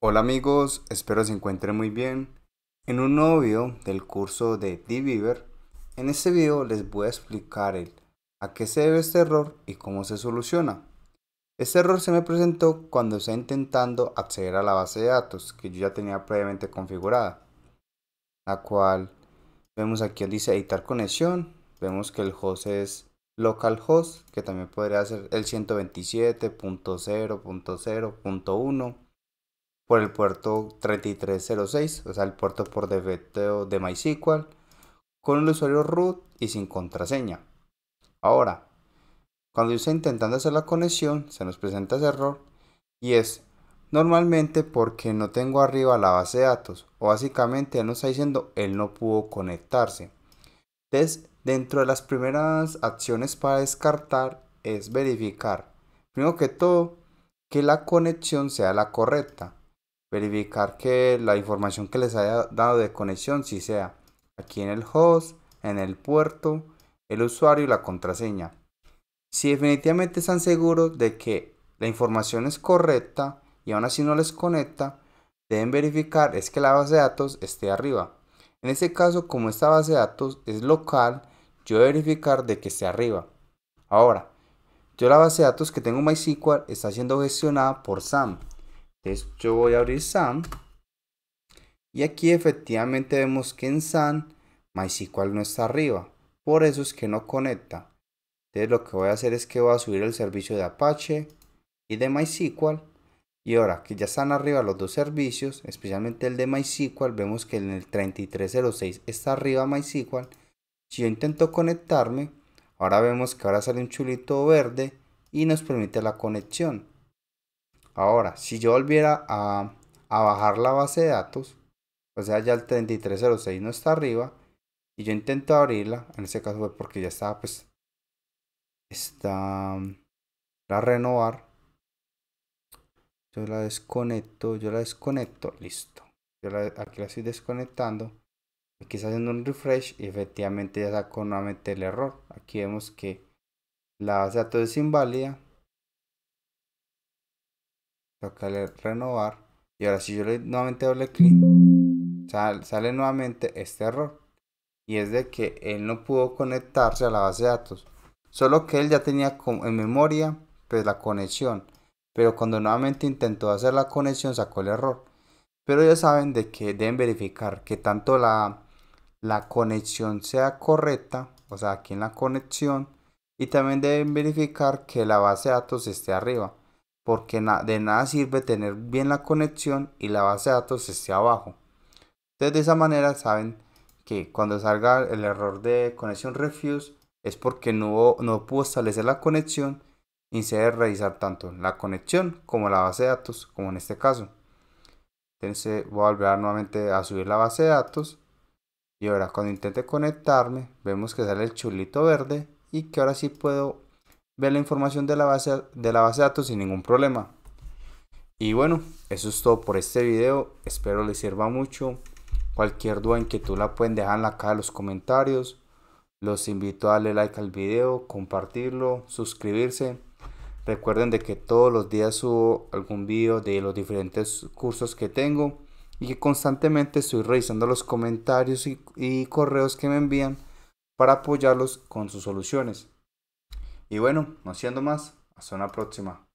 Hola amigos, espero se encuentren muy bien. En un nuevo video del curso de DBiver, en este video les voy a explicar el, a qué se debe este error y cómo se soluciona. Este error se me presentó cuando estaba intentando acceder a la base de datos que yo ya tenía previamente configurada, la cual vemos aquí dice editar conexión, vemos que el host es localhost, que también podría ser el 127.0.0.1 por el puerto 3306, o sea, el puerto por defecto de MySQL, con el usuario root y sin contraseña. Ahora, cuando yo estoy intentando hacer la conexión, se nos presenta ese error y es normalmente porque no tengo arriba la base de datos o básicamente él nos está diciendo él no pudo conectarse. Entonces, dentro de las primeras acciones para descartar es verificar, primero que todo, que la conexión sea la correcta verificar que la información que les haya dado de conexión si sea aquí en el host, en el puerto, el usuario y la contraseña. Si definitivamente están seguros de que la información es correcta y aún así no les conecta, deben verificar es que la base de datos esté arriba. En este caso, como esta base de datos es local, yo voy a verificar de que esté arriba. Ahora, yo la base de datos que tengo MySQL está siendo gestionada por SAM. Entonces yo voy a abrir SAM. Y aquí efectivamente vemos que en SAM MySQL no está arriba. Por eso es que no conecta. Entonces lo que voy a hacer es que voy a subir el servicio de Apache y de MySQL. Y ahora que ya están arriba los dos servicios, especialmente el de MySQL, vemos que en el 3306 está arriba MySQL. Si yo intento conectarme, ahora vemos que ahora sale un chulito verde y nos permite la conexión. Ahora, si yo volviera a, bajar la base de datos, o sea, ya el 3306 no está arriba, y yo intento abrirla, en este caso fue porque ya estaba, pues, está la renovar. Yo la desconecto, yo la desconecto, listo. Yo aquí la estoy desconectando. Aquí está haciendo un refresh y efectivamente ya sacó nuevamente el error. Aquí vemos que la base de datos es inválida tocarle renovar y ahora si yo le nuevamente doble clic sale nuevamente este error y es de que él no pudo conectarse a la base de datos solo que él ya tenía en memoria pues la conexión pero cuando nuevamente intentó hacer la conexión sacó el error pero ya saben de que deben verificar que tanto la, la conexión sea correcta o sea aquí en la conexión y también deben verificar que la base de datos esté arriba porque de nada sirve tener bien la conexión y la base de datos esté abajo. Entonces de esa manera saben que cuando salga el error de conexión refuse es porque no, no pudo establecer la conexión y se debe revisar tanto la conexión como la base de datos, como en este caso. Entonces voy a volver nuevamente a subir la base de datos. Y ahora cuando intente conectarme, vemos que sale el chulito verde y que ahora sí puedo ver la información de la base de, la base de datos sin ningún problema. Y bueno, eso es todo por este video. Espero les sirva mucho. Cualquier duda, que en tú la pueden dejar en la de los comentarios. Los invito a darle like al video, compartirlo, suscribirse. Recuerden de que todos los días subo algún video de los diferentes cursos que tengo y que constantemente estoy revisando los comentarios y correos que me envían para apoyarlos con sus soluciones. Y bueno, no siendo más, hasta una próxima.